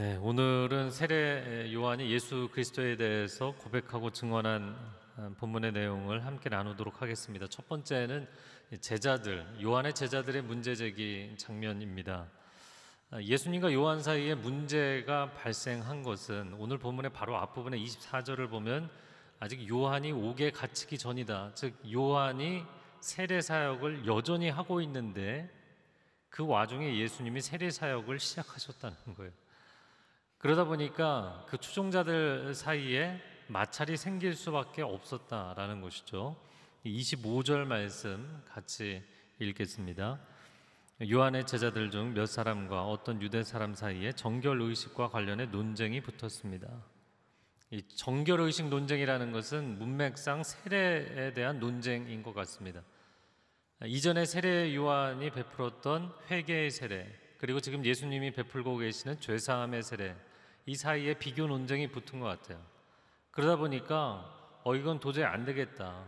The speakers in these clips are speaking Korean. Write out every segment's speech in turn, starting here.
네, 오늘은 세례 요한이 예수 그리스도에 대해서 고백하고 증언한 음, 본문의 내용을 함께 나누도록 하겠습니다. 첫 번째는 제자들, 요한의 제자들의 문제 제기 장면입니다. 아, 예수님과 요한 사이에 문제가 발생한 것은 오늘 본문의 바로 앞부분에 24절을 보면 아직 요한이 옥에 갇히기 전이다. 즉 요한이 세례 사역을 여전히 하고 있는데 그 와중에 예수님이 세례 사역을 시작하셨다는 거예요. 그러다 보니까 그 추종자들 사이에 마찰이 생길 수밖에 없었다라는 것이죠. 25절 말씀 같이 읽겠습니다. 요한의 제자들 중 몇 사람과 어떤 유대 사람 사이에 정결 의식과 관련해 논쟁이 붙었습니다. 이 정결 의식 논쟁이라는 것은 문맥상 세례에 대한 논쟁인 것 같습니다. 이전에 세례 요한이 베풀었던 회개의 세례, 그리고 지금 예수님이 베풀고 계시는 죄 사함의 세례, 이 사이에 비교 논쟁이 붙은 것 같아요. 그러다 보니까 어 이건 도저히 안 되겠다.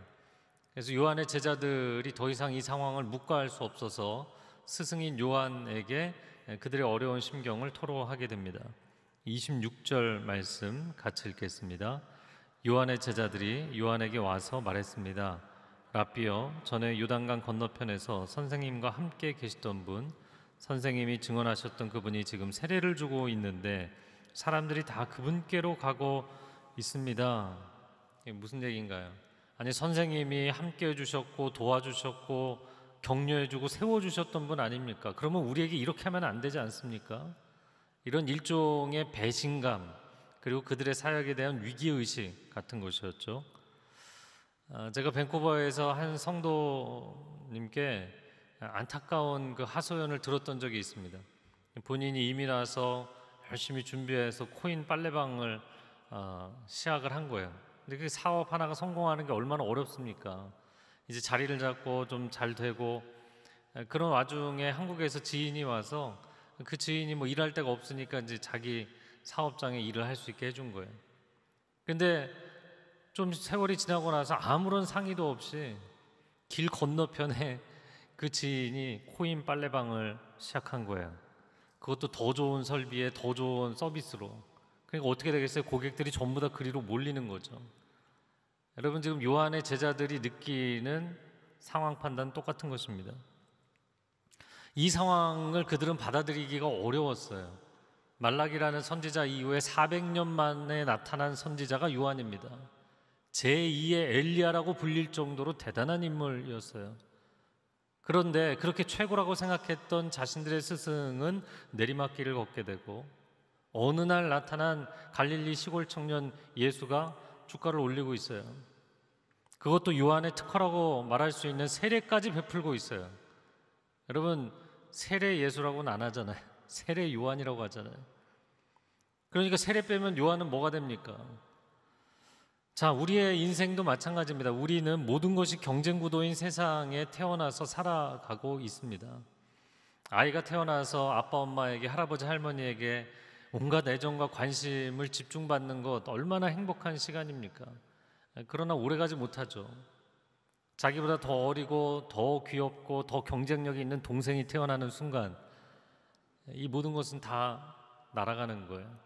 그래서 요한의 제자들이 더 이상 이 상황을 묵과할 수 없어서 스승인 요한에게 그들의 어려운 심경을 토로하게 됩니다. 26절 말씀 같이 읽겠습니다. 요한의 제자들이 요한에게 와서 말했습니다. 라비여 전에 요단강 건너편에서 선생님과 함께 계시던 분 선생님이 증언하셨던 그분이 지금 세례를 주고 있는데 사람들이 다 그분께로 가고 있습니다. 무슨 얘기인가요? 아니 선생님이 함께 해주셨고 도와주셨고 격려해주고 세워주셨던 분 아닙니까? 그러면 우리에게 이렇게 하면 안 되지 않습니까? 이런 일종의 배신감 그리고 그들의 사역에 대한 위기 의식 같은 것이었죠. 아, 제가 밴쿠버에서 한 성도님께 안타까운 그 하소연을 들었던 적이 있습니다. 본인이 이미 나서 열심히 준비해서 코인 빨래방을 어, 시작을 한 거예요. 근데 그 사업 하나가 성공하는 게 얼마나 어렵습니까? 이제 자리를 잡고 좀 잘 되고 그런 와중에 한국에서 지인이 와서 그 지인이 뭐 일할 데가 없으니까 이제 자기 사업장에 일을 할 수 있게 해준 거예요. 근데 좀 세월이 지나고 나서 아무런 상의도 없이 길 건너편에 그 지인이 코인 빨래방을 시작한 거예요. 그것도 더 좋은 설비에 더 좋은 서비스로. 그러니까 어떻게 되겠어요? 고객들이 전부 다 그리로 몰리는 거죠. 여러분 지금 요한의 제자들이 느끼는 상황 판단 똑같은 것입니다. 이 상황을 그들은 받아들이기가 어려웠어요. 말라기라는 선지자 이후에 400년 만에 나타난 선지자가 요한입니다. 제2의 엘리야라고 불릴 정도로 대단한 인물이었어요. 그런데 그렇게 최고라고 생각했던 자신들의 스승은 내리막길을 걷게 되고 어느 날 나타난 갈릴리 시골 청년 예수가 주가를 올리고 있어요. 그것도 요한의 특허라고 말할 수 있는 세례까지 베풀고 있어요. 여러분 세례 예수라고는 안 하잖아요. 세례 요한이라고 하잖아요. 그러니까 세례 빼면 요한은 뭐가 됩니까? 자, 우리의 인생도 마찬가지입니다. 우리는 모든 것이 경쟁 구도인 세상에 태어나서 살아가고 있습니다. 아이가 태어나서 아빠 엄마에게 할아버지 할머니에게 온갖 애정과 관심을 집중받는 것 얼마나 행복한 시간입니까? 그러나 오래가지 못하죠. 자기보다 더 어리고 더 귀엽고 더 경쟁력이 있는 동생이 태어나는 순간 이 모든 것은 다 날아가는 거예요.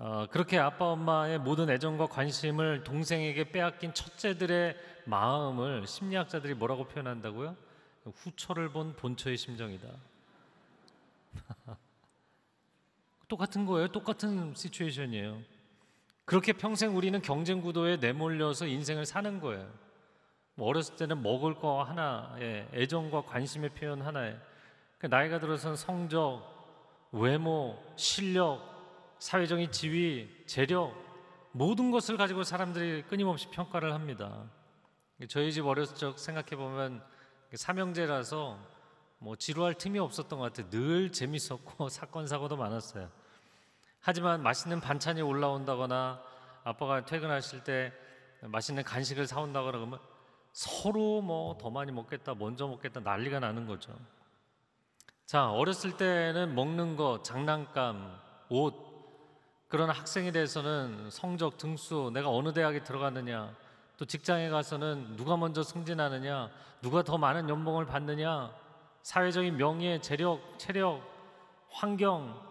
어, 그렇게 아빠 엄마의 모든 애정과 관심을 동생에게 빼앗긴 첫째들의 마음을 심리학자들이 뭐라고 표현한다고요? 후처를 본 본처의 심정이다. 똑같은 거예요. 똑같은 시츄에이션이에요. 그렇게 평생 우리는 경쟁 구도에 내몰려서 인생을 사는 거예요. 뭐 어렸을 때는 먹을 거 하나에 애정과 관심의 표현 하나에 그러니까 나이가 들어선 성적, 외모, 실력 사회적인 지위, 재력 모든 것을 가지고 사람들이 끊임없이 평가를 합니다. 저희 집 어렸을 적 생각해 보면 삼형제라서 뭐 지루할 틈이 없었던 것 같아요. 늘 재밌었고 사건 사고도 많았어요. 하지만 맛있는 반찬이 올라온다거나 아빠가 퇴근하실 때 맛있는 간식을 사온다거나 그러면 서로 뭐 더 많이 먹겠다, 먼저 먹겠다 난리가 나는 거죠. 자, 어렸을 때는 먹는 거, 장난감, 옷 그런 학생에 대해서는 성적 등수 내가 어느 대학에 들어갔느냐 또 직장에 가서는 누가 먼저 승진하느냐 누가 더 많은 연봉을 받느냐 사회적인 명예 재력 체력 환경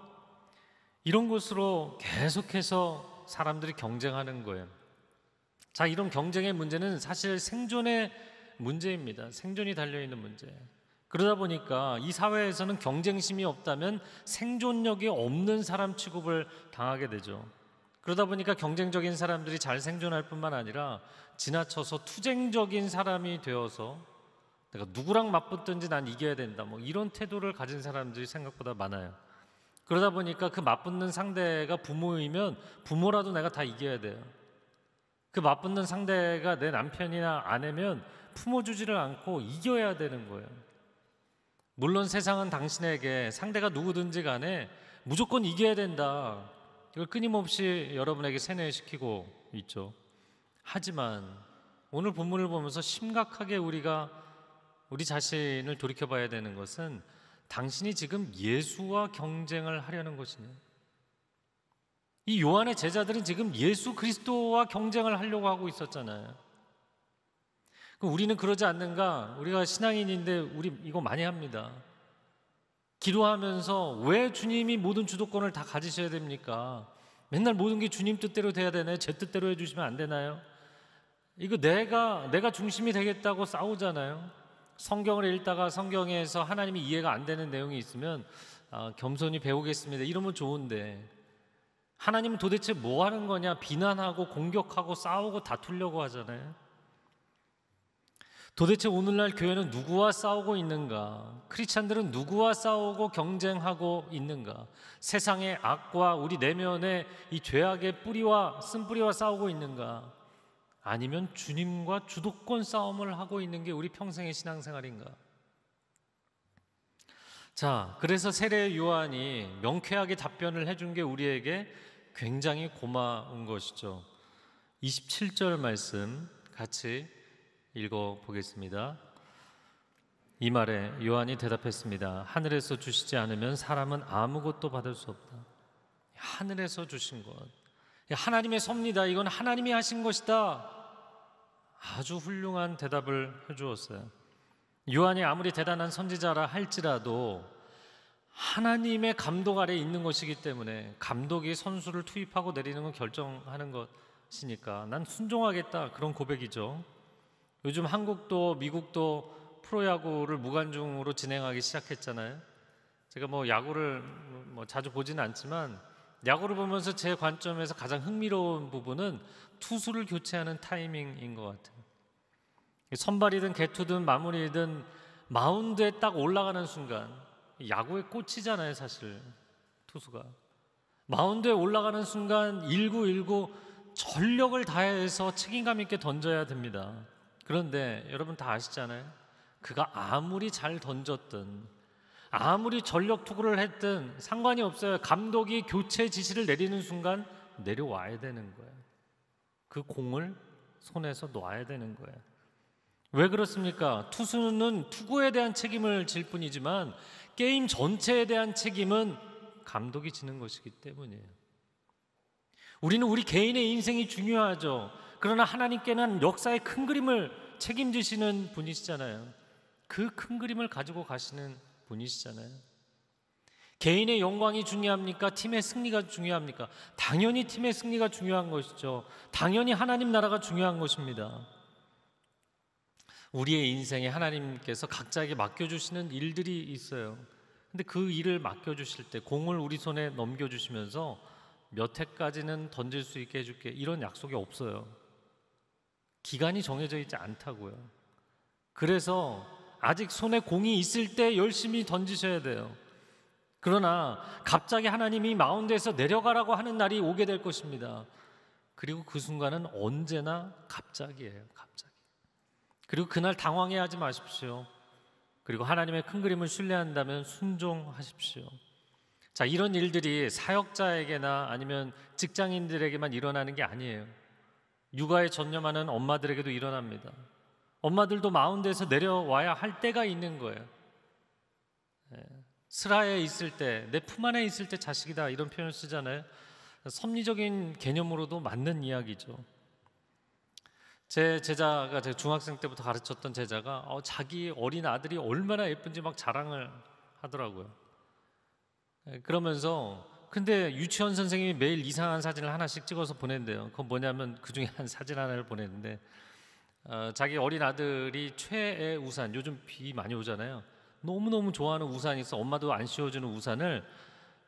이런 것으로 계속해서 사람들이 경쟁하는 거예요. 자 이런 경쟁의 문제는 사실 생존의 문제입니다. 생존이 달려 있는 문제. 그러다 보니까 이 사회에서는 경쟁심이 없다면 생존력이 없는 사람 취급을 당하게 되죠. 그러다 보니까 경쟁적인 사람들이 잘 생존할 뿐만 아니라 지나쳐서 투쟁적인 사람이 되어서 내가 누구랑 맞붙든지 난 이겨야 된다. 뭐 이런 태도를 가진 사람들이 생각보다 많아요. 그러다 보니까 그 맞붙는 상대가 부모이면 부모라도 내가 다 이겨야 돼요. 그 맞붙는 상대가 내 남편이나 아내면 품어주지를 않고 이겨야 되는 거예요. 물론 세상은 당신에게 상대가 누구든지 간에 무조건 이겨야 된다. 이걸 끊임없이 여러분에게 세뇌시키고 있죠. 하지만 오늘 본문을 보면서 심각하게 우리가 우리 자신을 돌이켜봐야 되는 것은 당신이 지금 예수와 경쟁을 하려는 것이냐. 이 요한의 제자들은 지금 예수 그리스도와 경쟁을 하려고 하고 있었잖아요. 그럼 우리는 그러지 않는가? 우리가 신앙인인데 우리 이거 많이 합니다. 기도하면서 왜 주님이 모든 주도권을 다 가지셔야 됩니까? 맨날 모든 게 주님 뜻대로 돼야 되나제 뜻대로 해주시면 안 되나요? 이거 내가 내가 중심이 되겠다고 싸우잖아요. 성경을 읽다가 성경에서 하나님이 이해가 안 되는 내용이 있으면 아, 겸손히 배우겠습니다. 이러면 좋은데 하나님은 도대체 뭐 하는 거냐 비난하고 공격하고 싸우고 다투려고 하잖아요. 도대체 오늘날 교회는 누구와 싸우고 있는가? 크리스찬들은 누구와 싸우고 경쟁하고 있는가? 세상의 악과 우리 내면의 이 죄악의 뿌리와 쓴뿌리와 싸우고 있는가? 아니면 주님과 주도권 싸움을 하고 있는 게 우리 평생의 신앙생활인가? 자, 그래서 세례 요한이 명쾌하게 답변을 해준 게 우리에게 굉장히 고마운 것이죠. 27절 말씀 같이 읽어 보겠습니다. 이 말에 요한이 대답했습니다. 하늘에서 주시지 않으면 사람은 아무것도 받을 수 없다. 하늘에서 주신 것. 하나님의 섭니다. 이건 하나님이 하신 것이다. 아주 훌륭한 대답을 해 주었어요. 요한이 아무리 대단한 선지자라 할지라도 하나님의 감독 아래 있는 것이기 때문에 감독이 선수를 투입하고 내리는 건 결정하는 것이니까 난 순종하겠다 그런 고백이죠. 요즘 한국도 미국도 프로야구를 무관중으로 진행하기 시작했잖아요. 제가 뭐 야구를 뭐 자주 보지는 않지만 야구를 보면서 제 관점에서 가장 흥미로운 부분은 투수를 교체하는 타이밍인 것 같아요. 선발이든 개투든 마무리든 마운드에 딱 올라가는 순간 야구의 꽃이잖아요, 사실 투수가. 마운드에 올라가는 순간 1구 1구 전력을 다해서 책임감 있게 던져야 됩니다. 그런데 여러분 다 아시잖아요. 그가 아무리 잘 던졌든 아무리 전력 투구를 했든 상관이 없어요. 감독이 교체 지시를 내리는 순간 내려와야 되는 거예요. 그 공을 손에서 놔야 되는 거예요. 왜 그렇습니까? 투수는 투구에 대한 책임을 질 뿐이지만 게임 전체에 대한 책임은 감독이 지는 것이기 때문이에요. 우리는 우리 개인의 인생이 중요하죠. 그러나 하나님께는 역사의 큰 그림을 책임지시는 분이시잖아요. 그 큰 그림을 가지고 가시는 분이시잖아요. 개인의 영광이 중요합니까? 팀의 승리가 중요합니까? 당연히 팀의 승리가 중요한 것이죠. 당연히 하나님 나라가 중요한 것입니다. 우리의 인생에 하나님께서 각자에게 맡겨주시는 일들이 있어요. 근데 그 일을 맡겨주실 때 공을 우리 손에 넘겨주시면서 몇해까지는 던질 수 있게 해줄게 이런 약속이 없어요. 기간이 정해져 있지 않다고요. 그래서 아직 손에 공이 있을 때 열심히 던지셔야 돼요. 그러나 갑자기 하나님이 마운드에서 내려가라고 하는 날이 오게 될 것입니다. 그리고 그 순간은 언제나 갑자기예요. 갑자기. 그리고 그날 당황해 하지 마십시오. 그리고 하나님의 큰 그림을 신뢰한다면 순종하십시오. 자, 이런 일들이 사역자에게나 아니면 직장인들에게만 일어나는 게 아니에요. 육아에 전념하는 엄마들에게도 일어납니다. 엄마들도 마운드에서 내려와야 할 때가 있는 거예요. 예. 슬하에 있을 때, 내 품 안에 있을 때 자식이다 이런 표현을 쓰잖아요. 섭리적인 개념으로도 맞는 이야기죠. 제 제자가 제가 중학생 때부터 가르쳤던 제자가 어, 자기 어린 아들이 얼마나 예쁜지 막 자랑을 하더라고요. 예, 그러면서 근데 유치원 선생님이 매일 이상한 사진을 하나씩 찍어서 보낸대요. 그건 뭐냐면 그 중에 한 사진 하나를 보냈는데 어, 자기 어린 아들이 최애 우산 요즘 비 많이 오잖아요. 너무 너무 좋아하는 우산이 있어 엄마도 안 씌워주는 우산을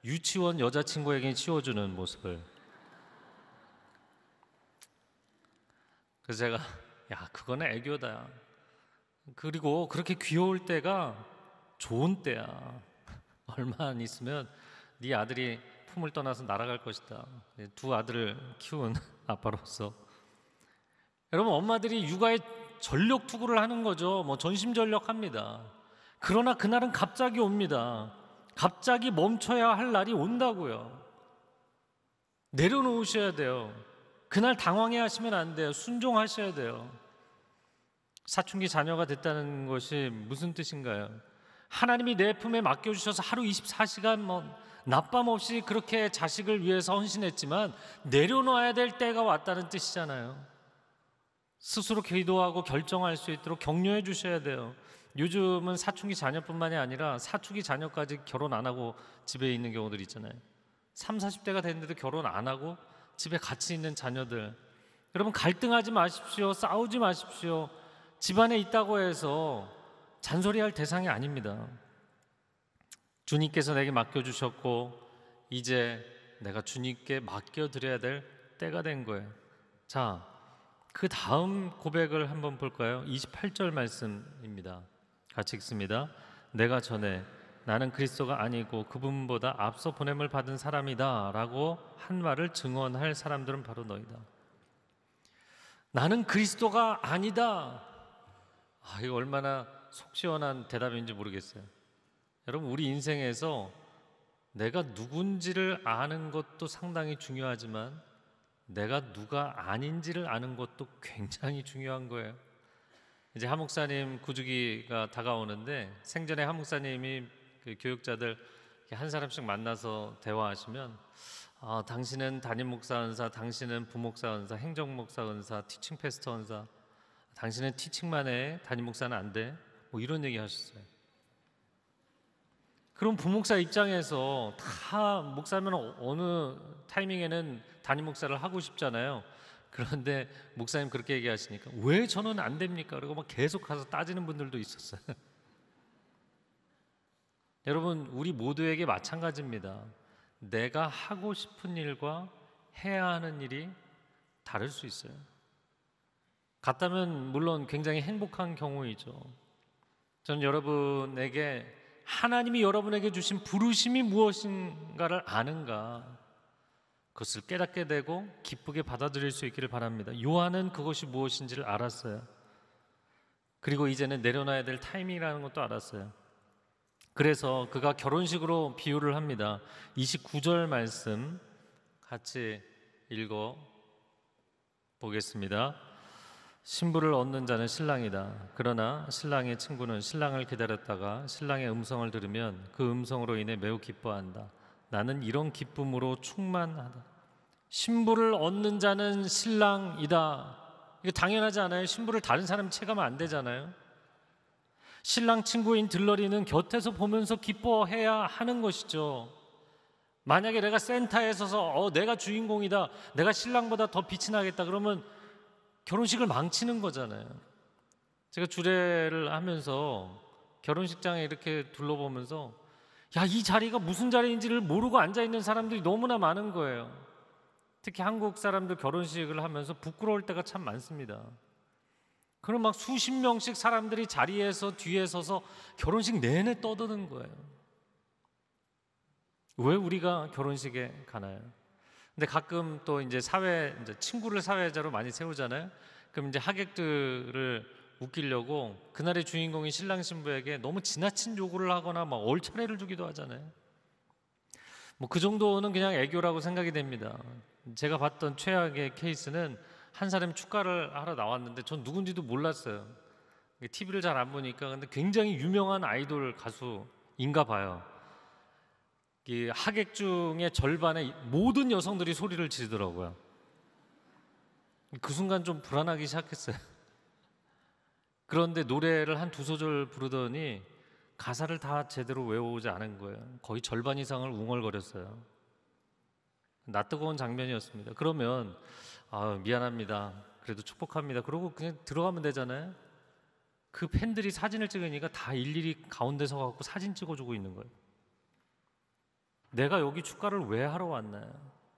유치원 여자친구에게 씌워주는 모습을. 그래서 제가 야 그거는 애교다. 그리고 그렇게 귀여울 때가 좋은 때야. 얼마 안 있으면 네 아들이 품을 떠나서 날아갈 것이다. 두 아들을 키운 아빠로서 여러분 엄마들이 육아에 전력 투구를 하는 거죠. 뭐 전심전력합니다. 그러나 그날은 갑자기 옵니다. 갑자기 멈춰야 할 날이 온다고요. 내려놓으셔야 돼요. 그날 당황해 하시면 안 돼요. 순종하셔야 돼요. 사춘기 자녀가 됐다는 것이 무슨 뜻인가요? 하나님이 내 품에 맡겨주셔서 하루 24시간 뭐 낮밤 없이 그렇게 자식을 위해서 헌신했지만 내려놓아야 될 때가 왔다는 뜻이잖아요. 스스로 기도하고 결정할 수 있도록 격려해 주셔야 돼요. 요즘은 사춘기 자녀뿐만이 아니라 사춘기 자녀까지 결혼 안 하고 집에 있는 경우들 있잖아요. 3, 40대가 됐는데도 결혼 안 하고 집에 같이 있는 자녀들. 여러분 갈등하지 마십시오. 싸우지 마십시오. 집안에 있다고 해서 잔소리할 대상이 아닙니다. 주님께서 내게 맡겨 주셨고 이제 내가 주님께 맡겨 드려야 될 때가 된 거예요. 자, 그 다음 고백을 한번 볼까요? 28절 말씀입니다. 같이 읽습니다. 내가 전에 나는 그리스도가 아니고 그분보다 앞서 보냄을 받은 사람이다라고 한 말을 증언할 사람들은 바로 너희다. 나는 그리스도가 아니다. 아, 이거 얼마나 속 시원한 대답인지 모르겠어요. 여러분 우리 인생에서 내가 누군지를 아는 것도 상당히 중요하지만 내가 누가 아닌지를 아는 것도 굉장히 중요한 거예요. 이제 하목사님 구주기가 다가오는데 생전에 하목사님이 그 교육자들 한 사람씩 만나서 대화하시면 아, 당신은 담임 목사 은사, 당신은 부목사 은사, 행정 목사 은사, 티칭 패스터 은사, 당신은 티칭만 해, 담임 목사는 안 돼, 뭐 이런 얘기 하셨어요. 그럼 부목사 입장에서 다 목사면 어느 타이밍에는 단임 목사를 하고 싶잖아요. 그런데 목사님 그렇게 얘기하시니까 왜 저는 안 됩니까? 그리고 막 계속 가서 따지는 분들도 있었어요. 여러분 우리 모두에게 마찬가지입니다. 내가 하고 싶은 일과 해야 하는 일이 다를 수 있어요. 같다면 물론 굉장히 행복한 경우이죠. 저는 여러분에게 하나님이 여러분에게 주신 부르심이 무엇인가를 아는가 그것을 깨닫게 되고 기쁘게 받아들일 수 있기를 바랍니다. 요한은 그것이 무엇인지를 알았어요. 그리고 이제는 내려놔야 될 타이밍이라는 것도 알았어요. 그래서 그가 결혼식으로 비유를 합니다. 29절 말씀 같이 읽어 보겠습니다. 신부를 얻는 자는 신랑이다. 그러나 신랑의 친구는 신랑을 기다렸다가 신랑의 음성을 들으면 그 음성으로 인해 매우 기뻐한다. 나는 이런 기쁨으로 충만하다. 신부를 얻는 자는 신랑이다. 이거 당연하지 않아요? 신부를 다른 사람이 체감 안 되잖아요. 신랑 친구인 들러리는 곁에서 보면서 기뻐해야 하는 것이죠. 만약에 내가 센터에 서서 어, 내가 주인공이다. 내가 신랑보다 더 빛이 나겠다. 그러면 결혼식을 망치는 거잖아요. 제가 주례를 하면서 결혼식장에 이렇게 둘러보면서 야, 이 자리가 무슨 자리인지를 모르고 앉아 있는 사람들이 너무나 많은 거예요. 특히 한국 사람들 결혼식을 하면서 부끄러울 때가 참 많습니다. 그럼 막 수십 명씩 사람들이 자리에서 뒤에 서서 결혼식 내내 떠드는 거예요. 왜 우리가 결혼식에 가나요? 근데 가끔 또 이제 사회 이제 친구를 사회자로 많이 세우잖아요. 그럼 이제 하객들을 웃기려고 그날의 주인공인 신랑 신부에게 너무 지나친 요구를 하거나 막 얼차례를 주기도 하잖아요. 뭐 그 정도는 그냥 애교라고 생각이 됩니다. 제가 봤던 최악의 케이스는 한 사람이 축가를 하러 나왔는데 전 누군지도 몰랐어요. TV를 잘 안 보니까 근데 굉장히 유명한 아이돌 가수인가 봐요. 이 하객 중의 절반의 모든 여성들이 소리를 지르더라고요. 그 순간 좀 불안하기 시작했어요. 그런데 노래를 한 두 소절 부르더니 가사를 다 제대로 외우지 않은 거예요. 거의 절반 이상을 웅얼거렸어요. 낯 뜨거운 장면이었습니다. 그러면 아, 미안합니다. 그래도 축복합니다. 그러고 그냥 들어가면 되잖아요. 그 팬들이 사진을 찍으니까 다 일일이 가운데 서갖고 사진 찍어주고 있는 거예요. 내가 여기 축가를 왜 하러 왔나요?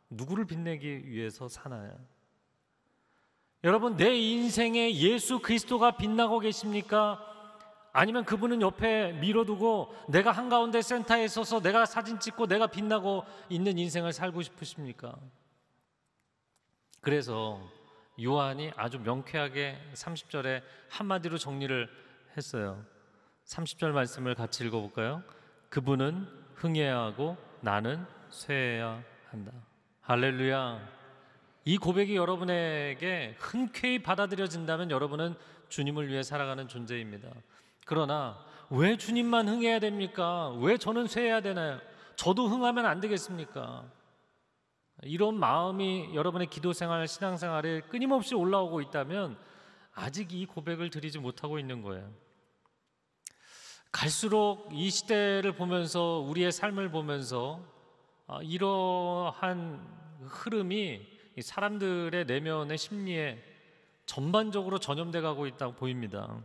누구를 빛내기 위해서 사나요? 여러분 내 인생에 예수 그리스도가 빛나고 계십니까? 아니면 그분은 옆에 밀어두고 내가 한가운데 센터에 서서 내가 사진 찍고 내가 빛나고 있는 인생을 살고 싶으십니까? 그래서 요한이 아주 명쾌하게 30절에 한마디로 정리를 했어요. 30절 말씀을 같이 읽어볼까요? 그분은 흥해하고 나는 쇠해야 한다. 할렐루야. 이 고백이 여러분에게 흔쾌히 받아들여진다면 여러분은 주님을 위해 살아가는 존재입니다. 그러나 왜 주님만 흥해야 됩니까? 왜 저는 쇠해야 되나요? 저도 흥하면 안 되겠습니까? 이런 마음이 여러분의 기도 생활, 신앙 생활에 끊임없이 올라오고 있다면 아직 이 고백을 드리지 못하고 있는 거예요. 갈수록 이 시대를 보면서 우리의 삶을 보면서 어, 이러한 흐름이 사람들의 내면의 심리에 전반적으로 전염돼 가고 있다고 보입니다.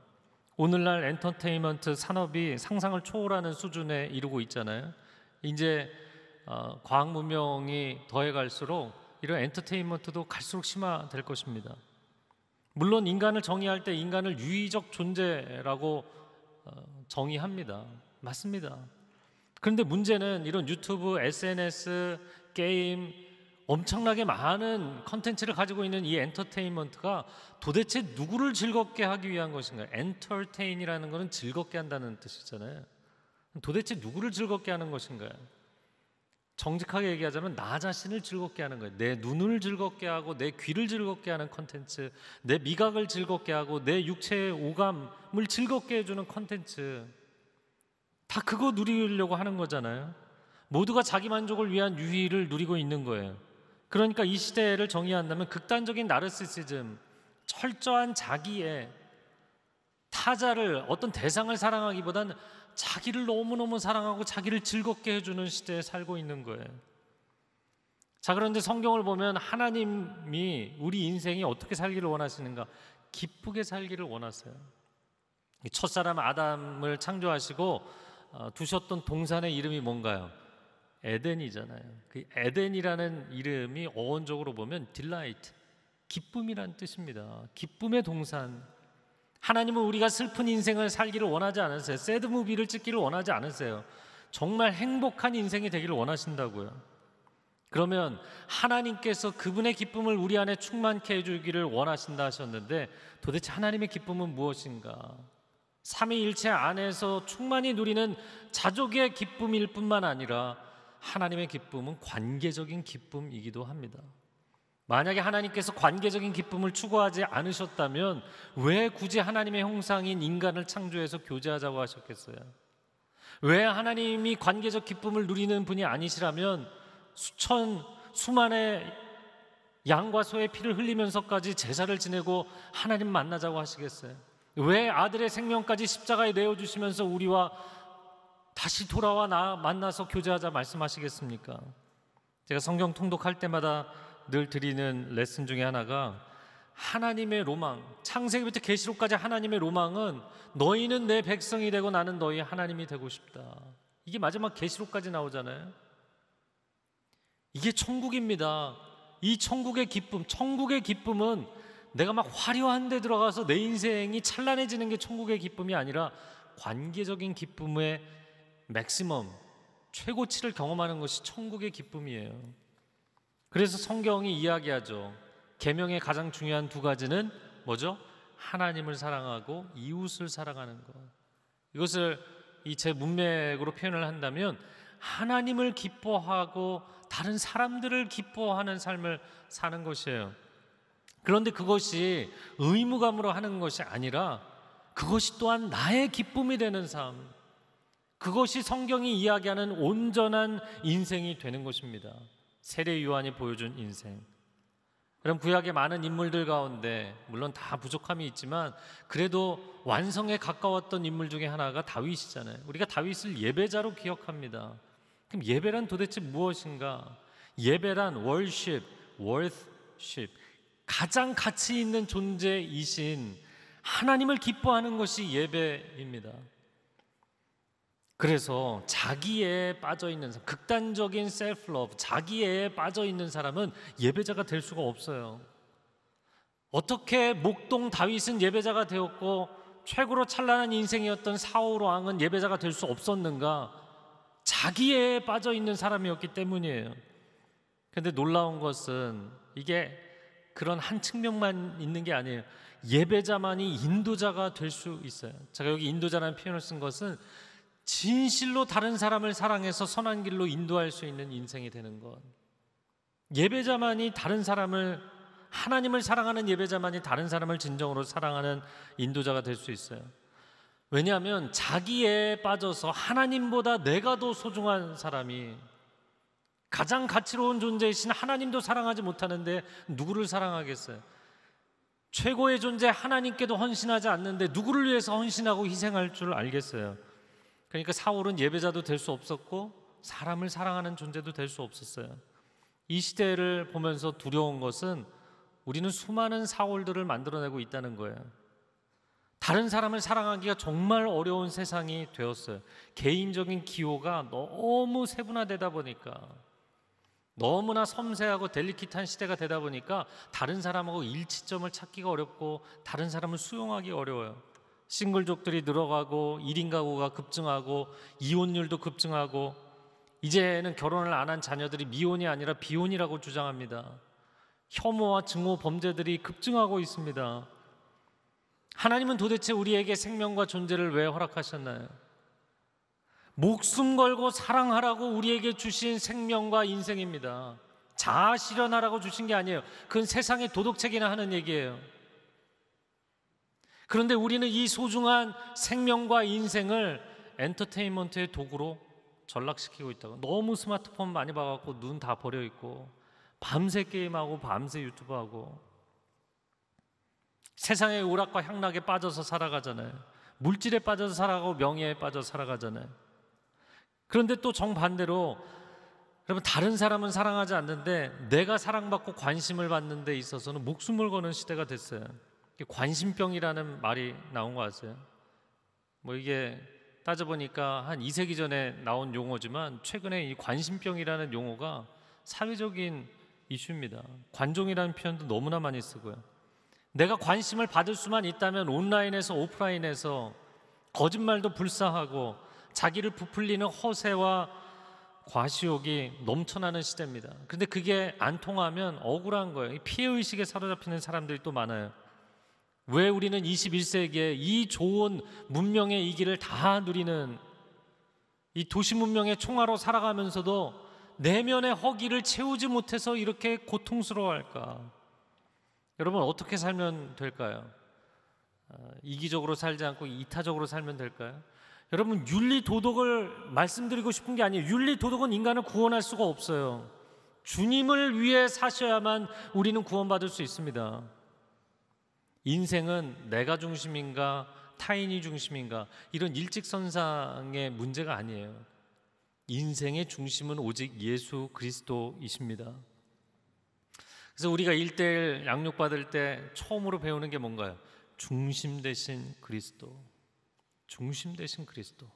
오늘날 엔터테인먼트 산업이 상상을 초월하는 수준에 이르고 있잖아요. 이제 어, 과학 문명이 더해갈수록 이런 엔터테인먼트도 갈수록 심화될 것입니다. 물론 인간을 정의할 때 인간을 유의적 존재라고 어, 정의합니다. 맞습니다. 그런데 문제는 이런 유튜브, SNS, 게임 엄청나게 많은 컨텐츠를 가지고 있는 이 엔터테인먼트가 도대체 누구를 즐겁게 하기 위한 것인가? 엔터테인이라는 것은 즐겁게 한다는 뜻이잖아요. 도대체 누구를 즐겁게 하는 것인가요? 정직하게 얘기하자면 나 자신을 즐겁게 하는 거예요. 내 눈을 즐겁게 하고 내 귀를 즐겁게 하는 컨텐츠, 내 미각을 즐겁게 하고 내 육체의 오감을 즐겁게 해주는 컨텐츠. 다 그거 누리려고 하는 거잖아요. 모두가 자기 만족을 위한 유희를 누리고 있는 거예요. 그러니까 이 시대를 정의한다면 극단적인 나르시시즘, 철저한 자기의 타자를 어떤 대상을 사랑하기보다는 자기를 너무너무 사랑하고 자기를 즐겁게 해주는 시대에 살고 있는 거예요. 자, 그런데 성경을 보면 하나님이 우리 인생이 어떻게 살기를 원하시는가? 기쁘게 살기를 원하세요. 첫사람 아담을 창조하시고 어, 두셨던 동산의 이름이 뭔가요? 에덴이잖아요. 그 에덴이라는 이름이 어원적으로 보면 딜라이트, 기쁨이란 뜻입니다. 기쁨의 동산, 하나님은 우리가 슬픈 인생을 살기를 원하지 않으세요. 새드 무비를 찍기를 원하지 않으세요. 정말 행복한 인생이 되기를 원하신다고요. 그러면 하나님께서 그분의 기쁨을 우리 안에 충만케 해주기를 원하신다 하셨는데 도대체 하나님의 기쁨은 무엇인가? 삼위일체 안에서 충만히 누리는 자족의 기쁨일 뿐만 아니라 하나님의 기쁨은 관계적인 기쁨이기도 합니다. 만약에 하나님께서 관계적인 기쁨을 추구하지 않으셨다면 왜 굳이 하나님의 형상인 인간을 창조해서 교제하자고 하셨겠어요? 왜 하나님이 관계적 기쁨을 누리는 분이 아니시라면 수천 수만의 양과 소의 피를 흘리면서까지 제사를 지내고 하나님 만나자고 하시겠어요? 왜 아들의 생명까지 십자가에 내어 주시면서 우리와 다시 돌아와 나 만나서 교제하자 말씀하시겠습니까? 제가 성경 통독할 때마다 늘 드리는 레슨 중에 하나가 하나님의 로망, 창세기부터 계시록까지 하나님의 로망은 너희는 내 백성이 되고 나는 너희 하나님이 되고 싶다. 이게 마지막 계시록까지 나오잖아요. 이게 천국입니다. 이 천국의 기쁨, 천국의 기쁨은 내가 막 화려한 데 들어가서 내 인생이 찬란해지는 게 천국의 기쁨이 아니라 관계적인 기쁨의 맥시멈, 최고치를 경험하는 것이 천국의 기쁨이에요. 그래서 성경이 이야기하죠. 계명의 가장 중요한 두 가지는 뭐죠? 하나님을 사랑하고 이웃을 사랑하는 것. 이것을 이제 문맥으로 표현을 한다면 하나님을 기뻐하고 다른 사람들을 기뻐하는 삶을 사는 것이에요. 그런데 그것이 의무감으로 하는 것이 아니라 그것이 또한 나의 기쁨이 되는 삶. 그것이 성경이 이야기하는 온전한 인생이 되는 것입니다. 세례 요한이 보여준 인생. 그럼 구약의 많은 인물들 가운데 물론 다 부족함이 있지만 그래도 완성에 가까웠던 인물 중에 하나가 다윗이잖아요. 우리가 다윗을 예배자로 기억합니다. 그럼 예배란 도대체 무엇인가? 예배란 월십, 월십 가장 가치 있는 존재이신 하나님을 기뻐하는 것이 예배입니다. 그래서 자기에 빠져 있는 사람, 극단적인 셀프 러브, 자기에 빠져 있는 사람은 예배자가 될 수가 없어요. 어떻게 목동 다윗은 예배자가 되었고 최고로 찬란한 인생이었던 사울 왕은 예배자가 될 수 없었는가? 자기에 빠져 있는 사람이었기 때문이에요. 그런데 놀라운 것은 이게 그런 한 측면만 있는 게 아니에요. 예배자만이 인도자가 될 수 있어요. 제가 여기 인도자라는 표현을 쓴 것은 진실로 다른 사람을 사랑해서 선한 길로 인도할 수 있는 인생이 되는 것. 예배자만이 다른 사람을 하나님을 사랑하는 예배자만이 다른 사람을 진정으로 사랑하는 인도자가 될 수 있어요. 왜냐하면 자기에 빠져서 하나님보다 내가 더 소중한 사람이 가장 가치로운 존재이신 하나님도 사랑하지 못하는데 누구를 사랑하겠어요? 최고의 존재 하나님께도 헌신하지 않는데 누구를 위해서 헌신하고 희생할 줄 알겠어요? 그러니까 사울은 예배자도 될 수 없었고 사람을 사랑하는 존재도 될 수 없었어요. 이 시대를 보면서 두려운 것은 우리는 수많은 사울들을 만들어내고 있다는 거예요. 다른 사람을 사랑하기가 정말 어려운 세상이 되었어요. 개인적인 기호가 너무 세분화되다 보니까 너무나 섬세하고 델리킷한 시대가 되다 보니까 다른 사람하고 일치점을 찾기가 어렵고 다른 사람을 수용하기 어려워요. 싱글족들이 늘어가고 1인 가구가 급증하고 이혼율도 급증하고 이제는 결혼을 안 한 자녀들이 미혼이 아니라 비혼이라고 주장합니다. 혐오와 증오 범죄들이 급증하고 있습니다. 하나님은 도대체 우리에게 생명과 존재를 왜 허락하셨나요? 목숨 걸고 사랑하라고 우리에게 주신 생명과 인생입니다. 자아 실현하라고 주신 게 아니에요. 그건 세상의 도덕책이나 하는 얘기예요. 그런데 우리는 이 소중한 생명과 인생을 엔터테인먼트의 도구로 전락시키고 있다고. 너무 스마트폰 많이 봐갖고 눈 다 버려 있고 밤새 게임하고 밤새 유튜브하고 세상의 오락과 향락에 빠져서 살아가잖아요. 물질에 빠져서 살아가고 명예에 빠져 살아가잖아요. 그런데 또 정반대로 여러분 다른 사람은 사랑하지 않는데 내가 사랑받고 관심을 받는 데 있어서는 목숨을 거는 시대가 됐어요. 관심병이라는 말이 나온 거 아세요? 뭐 이게 따져보니까 한 2세기 전에 나온 용어지만 최근에 이 관심병이라는 용어가 사회적인 이슈입니다. 관종이라는 표현도 너무나 많이 쓰고요. 내가 관심을 받을 수만 있다면 온라인에서 오프라인에서 거짓말도 불사하고 자기를 부풀리는 허세와 과시욕이 넘쳐나는 시대입니다. 근데 그게 안 통하면 억울한 거예요. 피해 의식에 사로잡히는 사람들이 또 많아요. 왜 우리는 21세기에 이 좋은 문명의 이기를 다 누리는 이 도시 문명의 총화로 살아가면서도 내면의 허기를 채우지 못해서 이렇게 고통스러워할까? 여러분 어떻게 살면 될까요? 어, 이기적으로 살지 않고 이타적으로 살면 될까요? 여러분 윤리 도덕을 말씀드리고 싶은 게 아니에요. 윤리 도덕은 인간을 구원할 수가 없어요. 주님을 위해 사셔야만 우리는 구원받을 수 있습니다. 인생은 내가 중심인가 타인이 중심인가 이런 일직선상의 문제가 아니에요. 인생의 중심은 오직 예수 그리스도이십니다. 그래서 우리가 일대일 양육 받을 때 처음으로 배우는 게 뭔가요? 중심 대신 그리스도. 중심 대신 그리스도.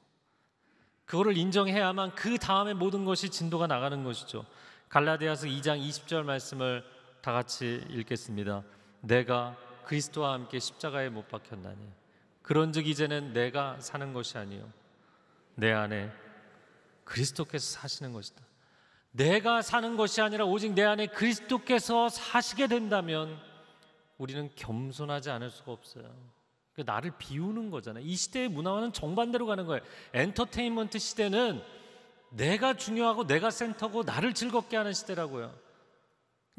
그거를 인정해야만 그 다음에 모든 것이 진도가 나가는 것이죠. 갈라디아서 2장 20절 말씀을 다 같이 읽겠습니다. 내가 그리스도와 함께 십자가에 못 박혔나니 그런즉 이제는 내가 사는 것이 아니요 내 안에 그리스도께서 사시는 것이다. 내가 사는 것이 아니라 오직 내 안에 그리스도께서 사시게 된다면 우리는 겸손하지 않을 수가 없어요. 그러니까 나를 비우는 거잖아요. 이 시대의 문화와는 정반대로 가는 거예요. 엔터테인먼트 시대는 내가 중요하고 내가 센터고 나를 즐겁게 하는 시대라고요.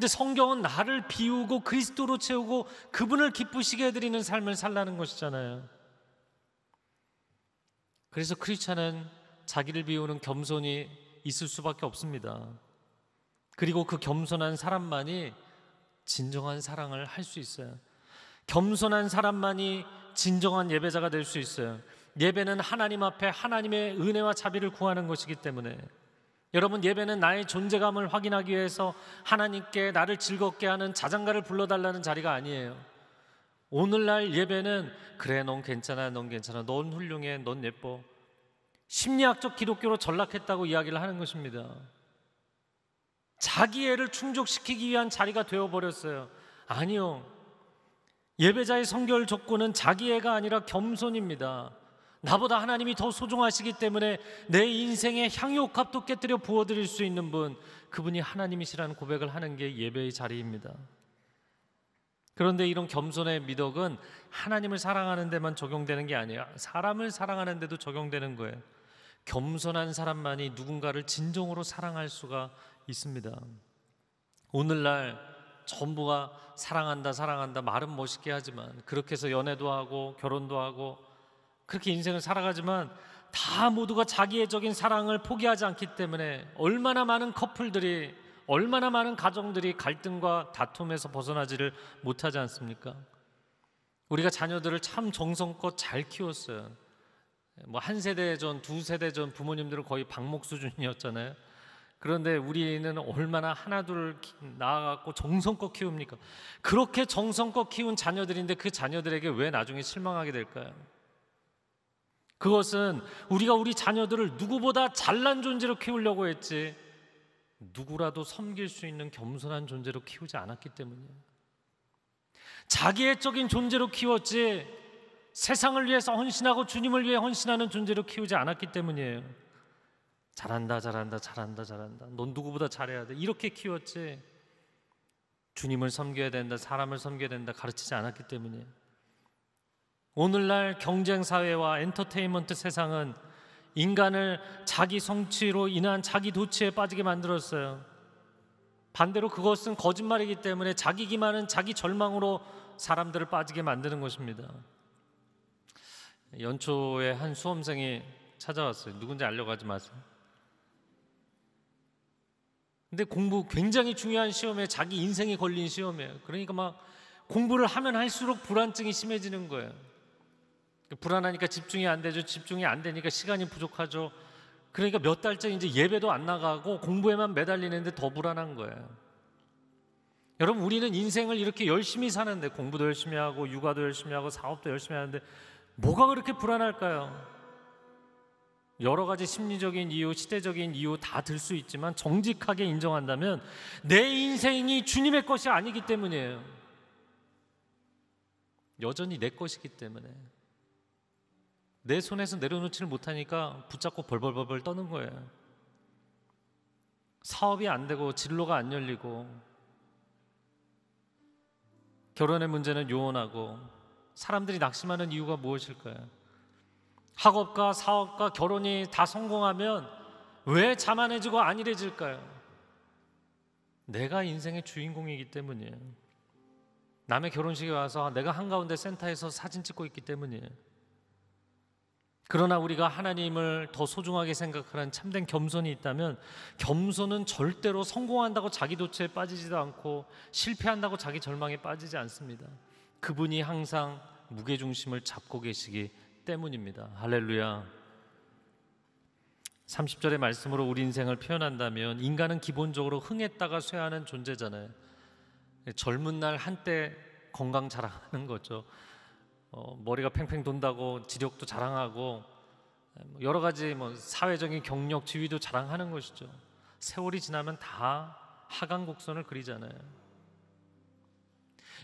근데 성경은 나를 비우고 그리스도로 채우고 그분을 기쁘시게 해드리는 삶을 살라는 것이잖아요. 그래서 크리스천은 자기를 비우는 겸손이 있을 수밖에 없습니다. 그리고 그 겸손한 사람만이 진정한 사랑을 할 수 있어요. 겸손한 사람만이 진정한 예배자가 될 수 있어요. 예배는 하나님 앞에 하나님의 은혜와 자비를 구하는 것이기 때문에 여러분 예배는 나의 존재감을 확인하기 위해서 하나님께 나를 즐겁게 하는 자장가를 불러달라는 자리가 아니에요. 오늘날 예배는 그래 넌 괜찮아 넌 괜찮아 넌 훌륭해 넌 예뻐 심리학적 기독교로 전락했다고 이야기를 하는 것입니다. 자기애를 충족시키기 위한 자리가 되어 버렸어요. 아니요. 예배자의 성결 조건은 자기애가 아니라 겸손입니다. 나보다 하나님이 더 소중하시기 때문에 내 인생의 향유값도 깨뜨려 부어드릴 수 있는 분, 그분이 하나님이시라는 고백을 하는 게 예배의 자리입니다. 그런데 이런 겸손의 미덕은 하나님을 사랑하는 데만 적용되는 게아니야 사람을 사랑하는 데도 적용되는 거예요. 겸손한 사람만이 누군가를 진정으로 사랑할 수가 있습니다. 오늘날 전부가 사랑한다 사랑한다 말은 멋있게 하지만 그렇게 해서 연애도 하고 결혼도 하고 그렇게 인생을 살아가지만 다 모두가 자기애 적인 사랑을 포기하지 않기 때문에 얼마나 많은 커플들이 얼마나 많은 가정들이 갈등과 다툼에서 벗어나지를 못하지 않습니까? 우리가 자녀들을 참 정성껏 잘 키웠어요. 뭐 한 세대 전, 두 세대 전 부모님들은 거의 방목 수준이었잖아요. 그런데 우리는 얼마나 하나둘 나아갖고 정성껏 키웁니까? 그렇게 정성껏 키운 자녀들인데 그 자녀들에게 왜 나중에 실망하게 될까요? 그것은 우리가 우리 자녀들을 누구보다 잘난 존재로 키우려고 했지 누구라도 섬길 수 있는 겸손한 존재로 키우지 않았기 때문이에요. 자기애적인 존재로 키웠지 세상을 위해서 헌신하고 주님을 위해 헌신하는 존재로 키우지 않았기 때문이에요. 잘한다, 잘한다, 잘한다, 잘한다. 넌 누구보다 잘해야 돼. 이렇게 키웠지. 주님을 섬겨야 된다, 사람을 섬겨야 된다 가르치지 않았기 때문이에요. 오늘날 경쟁 사회와 엔터테인먼트 세상은 인간을 자기 성취로 인한 자기 도취에 빠지게 만들었어요. 반대로 그것은 거짓말이기 때문에 자기 기만은 자기 절망으로 사람들을 빠지게 만드는 것입니다. 연초에 한 수험생이 찾아왔어요. 누군지 알려가지 마세요. 근데 공부 굉장히 중요한 시험에 자기 인생이 걸린 시험이에요. 그러니까 막 공부를 하면 할수록 불안증이 심해지는 거예요. 그 불안하니까 집중이 안 되죠. 집중이 안 되니까 시간이 부족하죠. 그러니까 몇 달째 이제 예배도 안 나가고 공부에만 매달리는데 더 불안한 거예요. 여러분 우리는 인생을 이렇게 열심히 사는데 공부도 열심히 하고 육아도 열심히 하고 사업도 열심히 하는데 뭐가 그렇게 불안할까요? 여러 가지 심리적인 이유, 시대적인 이유 다 들 수 있지만 정직하게 인정한다면 내 인생이 주님의 것이 아니기 때문이에요. 여전히 내 것이기 때문에 내 손에서 내려놓지를 못하니까 붙잡고 벌벌벌벌 떠는 거예요. 사업이 안 되고 진로가 안 열리고 결혼의 문제는 요원하고 사람들이 낙심하는 이유가 무엇일까요? 학업과 사업과 결혼이 다 성공하면 왜 자만해지고 안일해질까요? 내가 인생의 주인공이기 때문이에요. 남의 결혼식에 와서 내가 한가운데 센터에서 사진 찍고 있기 때문이에요. 그러나 우리가 하나님을 더 소중하게 생각하는 참된 겸손이 있다면 겸손은 절대로 성공한다고 자기 도처에 빠지지도 않고 실패한다고 자기 절망에 빠지지 않습니다. 그분이 항상 무게중심을 잡고 계시기 때문입니다. 할렐루야. 30절의 말씀으로 우리 인생을 표현한다면 인간은 기본적으로 흥했다가 쇠하는 존재잖아요. 젊은 날 한때 건강 자랑하는 거죠. 어, 머리가 팽팽 돈다고 지력도 자랑하고 예, 뭐 여러 가지 뭐 사회적인 경력, 지위도 자랑하는 것이죠. 세월이 지나면 다 하강 곡선을 그리잖아요.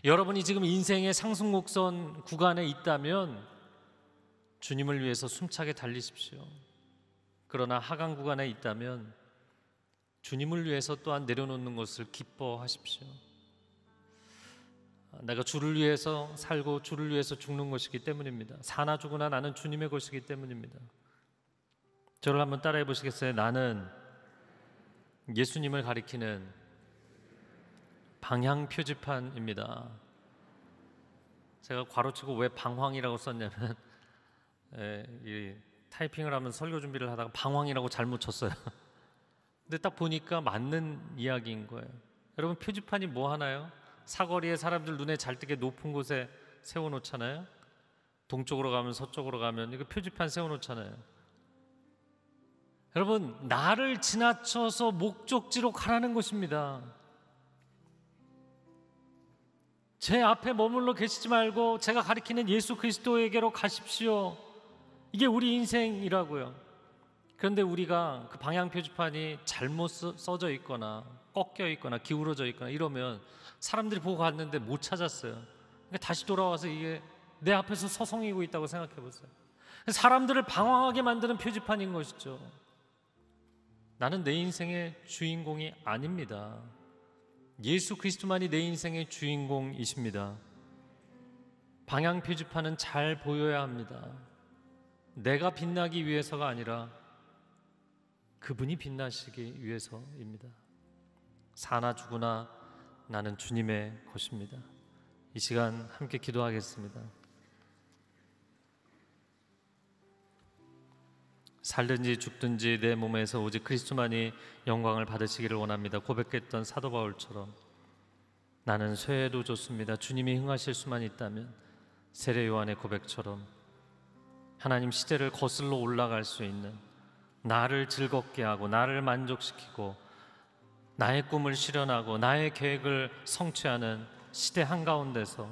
여러분이 지금 인생의 상승 곡선 구간에 있다면 주님을 위해서 숨차게 달리십시오. 그러나 하강 구간에 있다면 주님을 위해서 또한 내려놓는 것을 기뻐하십시오. 내가 주를 위해서 살고 주를 위해서 죽는 것이기 때문입니다. 사나 죽으나 나는 주님의 것이기 때문입니다. 저를 한번 따라해 보시겠어요? 나는 예수님을 가리키는 방향 표지판입니다. 제가 괄호치고 왜 방황이라고 썼냐면 에, 예, 이 타이핑을 하면 설교 준비를 하다가 방황이라고 잘못 쳤어요. 근데 딱 보니까 맞는 이야기인 거예요. 여러분 표지판이 뭐 하나요? 사거리에 사람들 눈에 잘 띄게 높은 곳에 세워놓잖아요. 동쪽으로 가면 서쪽으로 가면 이거 표지판 세워놓잖아요. 여러분 나를 지나쳐서 목적지로 가라는 것입니다. 제 앞에 머물러 계시지 말고 제가 가리키는 예수 그리스도에게로 가십시오. 이게 우리 인생이라고요. 그런데 우리가 그 방향 표지판이 잘못 써져 있거나 꺾여 있거나 기울어져 있거나 이러면 사람들이 보고 갔는데 못 찾았어요. 그러니까 다시 돌아와서 이게 내 앞에서 서성이고 있다고 생각해 보세요. 사람들을 방황하게 만드는 표지판인 것이죠. 나는 내 인생의 주인공이 아닙니다. 예수 그리스도만이 내 인생의 주인공이십니다. 방향 표지판은 잘 보여야 합니다. 내가 빛나기 위해서가 아니라 그분이 빛나시기 위해서입니다. 사나 죽으나 나는 주님의 것입니다. 이 시간 함께 기도하겠습니다. 살든지 죽든지 내 몸에서 오직 그리스도만이 영광을 받으시기를 원합니다. 고백했던 사도 바울처럼 나는 쇠도 좋습니다. 주님이 흥하실 수만 있다면 세례 요한의 고백처럼 하나님 시대를 거슬러 올라갈 수 있는 나를 즐겁게 하고 나를 만족시키고 나의 꿈을 실현하고 나의 계획을 성취하는 시대 한가운데서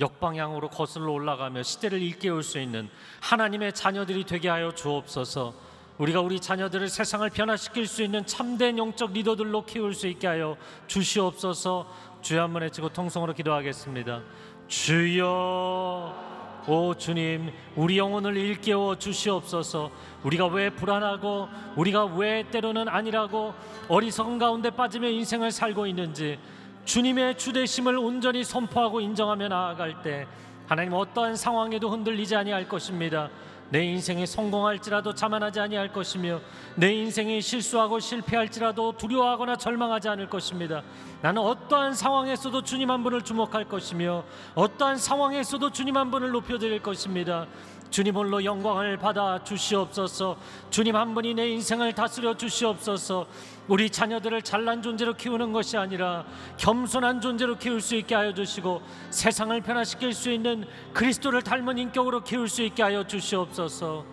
역방향으로 거슬러 올라가며 시대를 일깨울 수 있는 하나님의 자녀들이 되게 하여 주옵소서. 우리가 우리 자녀들을 세상을 변화시킬 수 있는 참된 영적 리더들로 키울 수 있게 하여 주시옵소서. 주여 한번 외치고 통성으로 기도하겠습니다. 주여 오 주님, 우리 영혼을 일깨워 주시옵소서. 우리가 왜 불안하고 우리가 왜 때로는 아니라고 어리석은 가운데 빠지며 인생을 살고 있는지 주님의 주대심을 온전히 선포하고 인정하며 나아갈 때 하나님 어떠한 상황에도 흔들리지 아니할 것입니다. 내 인생에 성공할지라도 자만하지 아니할 것이며 내 인생에 실수하고 실패할지라도 두려워하거나 절망하지 않을 것입니다. 나는 어떠한 상황에서도 주님 한 분을 주목할 것이며 어떠한 상황에서도 주님 한 분을 높여 드릴 것입니다. 주님 홀로 영광을 받아 주시옵소서. 주님 한 분이 내 인생을 다스려 주시옵소서. 우리 자녀들을 잘난 존재로 키우는 것이 아니라 겸손한 존재로 키울 수 있게 하여 주시고 세상을 변화시킬 수 있는 그리스도를 닮은 인격으로 키울 수 있게 하여 주시옵소서.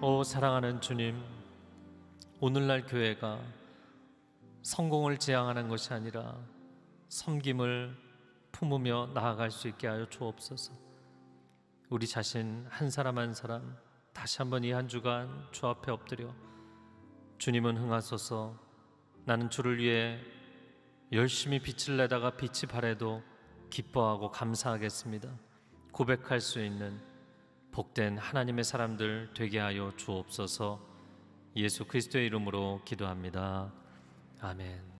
오 사랑하는 주님, 오늘날 교회가 성공을 지향하는 것이 아니라 섬김을 품으며 나아갈 수 있게 하여 주옵소서. 우리 자신 한 사람 한 사람 다시 한번 이 한 주간 주 앞에 엎드려 주님은 흥하소서 나는 주를 위해 열심히 빛을 내다가 빛이 바래도 기뻐하고 감사하겠습니다. 고백할 수 있는 복된 하나님의 사람들 되게 하여 주옵소서. 예수 그리스도의 이름으로 기도합니다. 아멘.